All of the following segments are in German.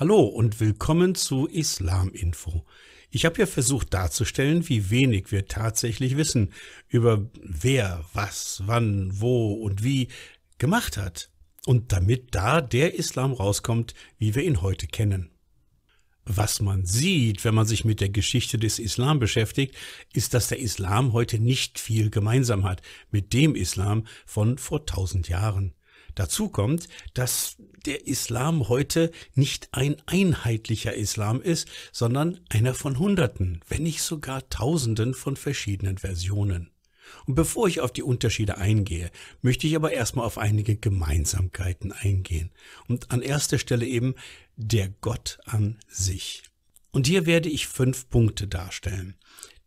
Hallo und willkommen zu Islam Info. Ich habe ja versucht darzustellen, wie wenig wir tatsächlich wissen über wer, was, wann, wo und wie gemacht hat. Und damit da der Islam rauskommt, wie wir ihn heute kennen. Was man sieht, wenn man sich mit der Geschichte des Islam beschäftigt, ist, dass der Islam heute nicht viel gemeinsam hat mit dem Islam von vor tausend Jahren. Dazu kommt, dass der Islam heute nicht ein einheitlicher Islam ist, sondern einer von Hunderten, wenn nicht sogar Tausenden von verschiedenen Versionen. Und bevor ich auf die Unterschiede eingehe, möchte ich aber erstmal auf einige Gemeinsamkeiten eingehen. Und an erster Stelle eben der Gott an sich. Und hier werde ich fünf Punkte darstellen.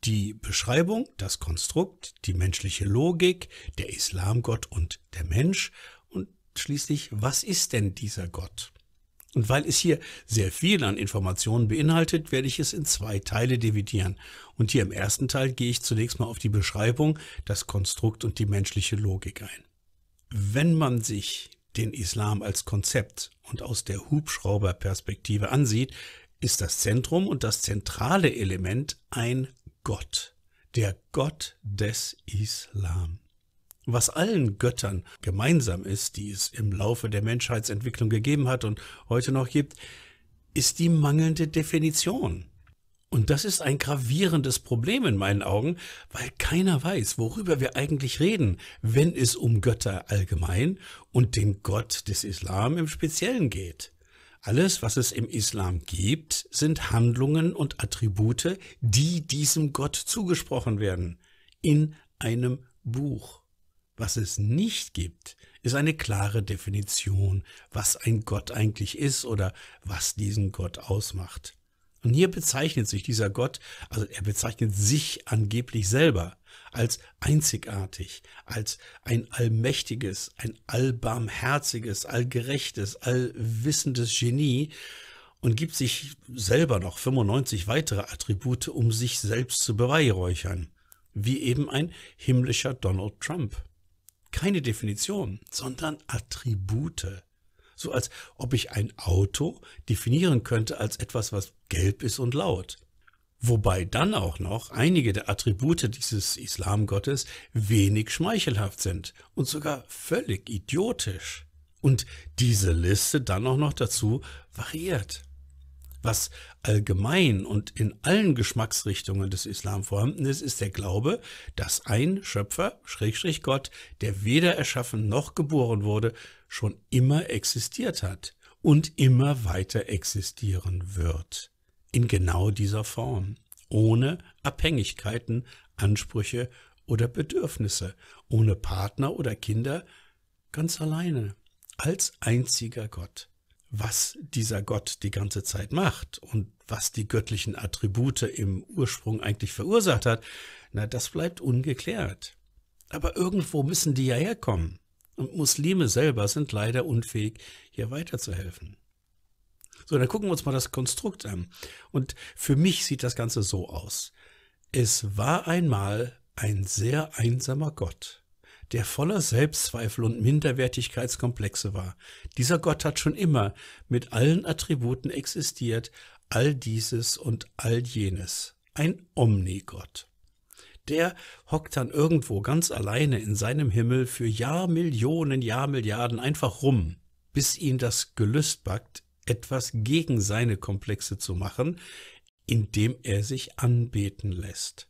Die Beschreibung, das Konstrukt, die menschliche Logik, der Islamgott und der Mensch schließlich, was ist denn dieser Gott? Und weil es hier sehr viel an Informationen beinhaltet, werde ich es in zwei Teile dividieren. Und hier im ersten Teil gehe ich zunächst mal auf die Beschreibung, das Konstrukt und die menschliche Logik ein. Wenn man sich den Islam als Konzept und aus der Hubschrauberperspektive ansieht, ist das Zentrum und das zentrale Element ein Gott, der Gott des Islam was allen Göttern gemeinsam ist, die es im Laufe der Menschheitsentwicklung gegeben hat und heute noch gibt, ist die mangelnde Definition. Und das ist ein gravierendes Problem in meinen Augen, weil keiner weiß, worüber wir eigentlich reden, wenn es um Götter allgemein und den Gott des Islam im Speziellen geht. Alles, was es im Islam gibt, sind Handlungen und Attribute, die diesem Gott zugesprochen werden, in einem Buch. Was es nicht gibt, ist eine klare Definition, was ein Gott eigentlich ist oder was diesen Gott ausmacht. Und hier bezeichnet sich dieser Gott, also er bezeichnet sich angeblich selber als einzigartig, als ein allmächtiges, ein allbarmherziges, allgerechtes, allwissendes Genie und gibt sich selber noch 95 weitere Attribute, um sich selbst zu beweihräuchern, wie eben ein himmlischer Donald Trump keine Definition, sondern Attribute. So als ob ich ein Auto definieren könnte als etwas, was gelb ist und laut. Wobei dann auch noch einige der Attribute dieses Islamgottes wenig schmeichelhaft sind und sogar völlig idiotisch. Und diese Liste dann auch noch dazu variiert. Was allgemein und in allen Geschmacksrichtungen des Islam vorhanden ist, ist der Glaube, dass ein Schöpfer, Schrägstrich Gott, der weder erschaffen noch geboren wurde, schon immer existiert hat und immer weiter existieren wird. In genau dieser Form, ohne Abhängigkeiten, Ansprüche oder Bedürfnisse, ohne Partner oder Kinder, ganz alleine, als einziger Gott was dieser Gott die ganze Zeit macht und was die göttlichen Attribute im Ursprung eigentlich verursacht hat, na, das bleibt ungeklärt. Aber irgendwo müssen die ja herkommen. Und Muslime selber sind leider unfähig, hier weiterzuhelfen. So, dann gucken wir uns mal das Konstrukt an. Und für mich sieht das Ganze so aus. Es war einmal ein sehr einsamer Gott der voller Selbstzweifel und Minderwertigkeitskomplexe war. Dieser Gott hat schon immer mit allen Attributen existiert, all dieses und all jenes. Ein Omnigott. Der hockt dann irgendwo ganz alleine in seinem Himmel für Jahrmillionen, Jahrmilliarden einfach rum, bis ihn das Gelüst backt, etwas gegen seine Komplexe zu machen, indem er sich anbeten lässt.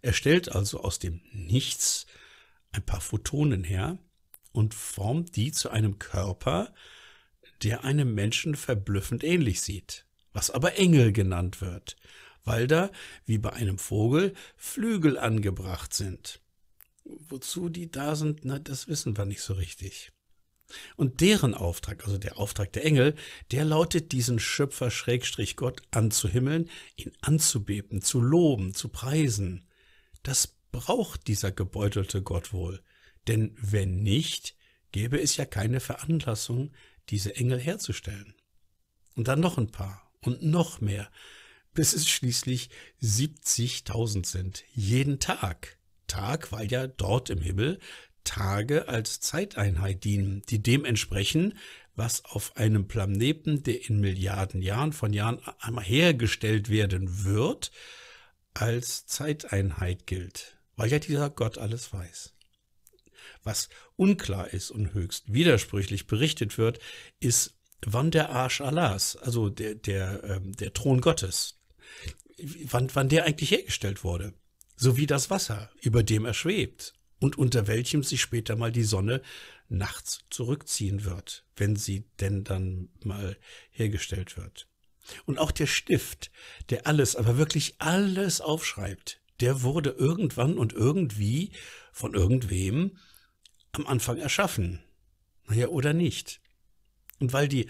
Er stellt also aus dem Nichts ein paar Photonen her und formt die zu einem Körper, der einem Menschen verblüffend ähnlich sieht, was aber Engel genannt wird, weil da, wie bei einem Vogel, Flügel angebracht sind. Wozu die da sind, na, das wissen wir nicht so richtig. Und deren Auftrag, also der Auftrag der Engel, der lautet, diesen Schöpfer Schrägstrich Gott anzuhimmeln, ihn anzubeten, zu loben, zu preisen. Das braucht dieser gebeutelte Gott wohl? Denn wenn nicht, gäbe es ja keine Veranlassung, diese Engel herzustellen. Und dann noch ein paar und noch mehr, bis es schließlich 70.000 sind, jeden Tag. Tag, weil ja dort im Himmel Tage als Zeiteinheit dienen, die dem entsprechen, was auf einem Planeten, der in Milliarden Jahren von Jahren einmal hergestellt werden wird, als Zeiteinheit gilt weil ja dieser Gott alles weiß. Was unklar ist und höchst widersprüchlich berichtet wird, ist, wann der Arsch Allahs, also der, der, ähm, der Thron Gottes, wann, wann der eigentlich hergestellt wurde, sowie das Wasser, über dem er schwebt und unter welchem sich später mal die Sonne nachts zurückziehen wird, wenn sie denn dann mal hergestellt wird. Und auch der Stift, der alles, aber wirklich alles aufschreibt, der wurde irgendwann und irgendwie von irgendwem am Anfang erschaffen. Naja, oder nicht. Und weil die,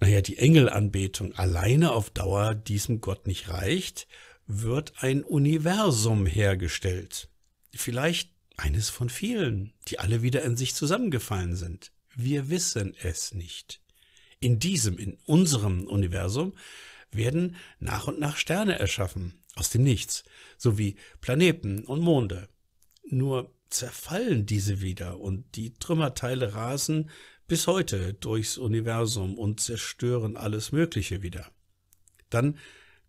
naja, die Engelanbetung alleine auf Dauer diesem Gott nicht reicht, wird ein Universum hergestellt. Vielleicht eines von vielen, die alle wieder in sich zusammengefallen sind. Wir wissen es nicht. In diesem, in unserem Universum werden nach und nach Sterne erschaffen aus dem Nichts, sowie Planeten und Monde. Nur zerfallen diese wieder und die Trümmerteile rasen bis heute durchs Universum und zerstören alles Mögliche wieder. Dann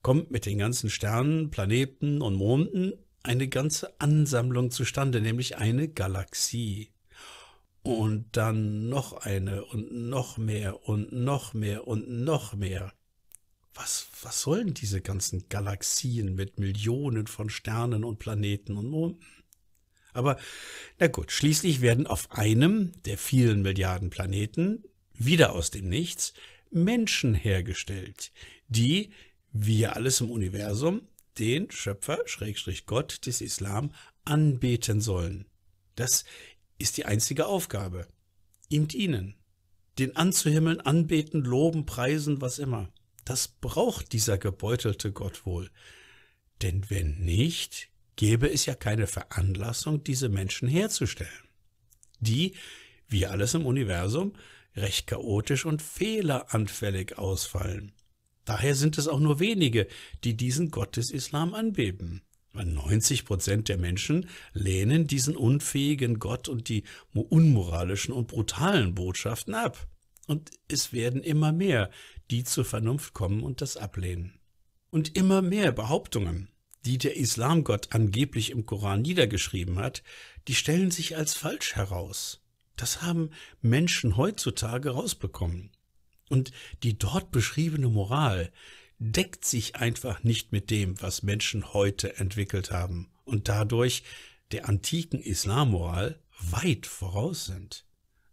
kommt mit den ganzen Sternen, Planeten und Monden eine ganze Ansammlung zustande, nämlich eine Galaxie. Und dann noch eine und noch mehr und noch mehr und noch mehr was, was sollen diese ganzen Galaxien mit Millionen von Sternen und Planeten und Monden? Aber na gut, schließlich werden auf einem der vielen Milliarden Planeten, wieder aus dem Nichts, Menschen hergestellt, die, wie alles im Universum, den Schöpfer, Schrägstrich Gott des Islam, anbeten sollen. Das ist die einzige Aufgabe. Ihm dienen. Den anzuhimmeln, anbeten, loben, preisen, was immer. Das braucht dieser gebeutelte Gott wohl. Denn wenn nicht, gäbe es ja keine Veranlassung, diese Menschen herzustellen, die, wie alles im Universum, recht chaotisch und fehleranfällig ausfallen. Daher sind es auch nur wenige, die diesen Gott des Islam anbeben. 90 Prozent der Menschen lehnen diesen unfähigen Gott und die unmoralischen und brutalen Botschaften ab. Und es werden immer mehr, die zur Vernunft kommen und das ablehnen. Und immer mehr Behauptungen, die der Islamgott angeblich im Koran niedergeschrieben hat, die stellen sich als falsch heraus. Das haben Menschen heutzutage rausbekommen. Und die dort beschriebene Moral deckt sich einfach nicht mit dem, was Menschen heute entwickelt haben und dadurch der antiken Islammoral weit voraus sind.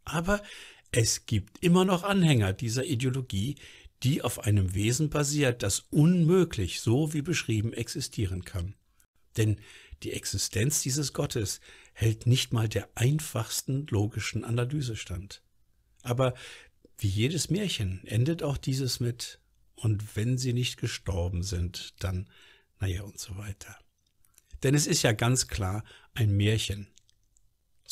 Aber es gibt immer noch Anhänger dieser Ideologie, die auf einem Wesen basiert, das unmöglich, so wie beschrieben, existieren kann. Denn die Existenz dieses Gottes hält nicht mal der einfachsten logischen Analyse stand. Aber wie jedes Märchen endet auch dieses mit und wenn sie nicht gestorben sind, dann naja und so weiter. Denn es ist ja ganz klar ein Märchen.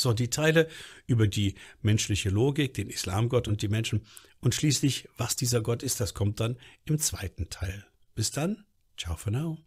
So, die Teile über die menschliche Logik, den Islamgott und die Menschen und schließlich, was dieser Gott ist, das kommt dann im zweiten Teil. Bis dann, ciao for now.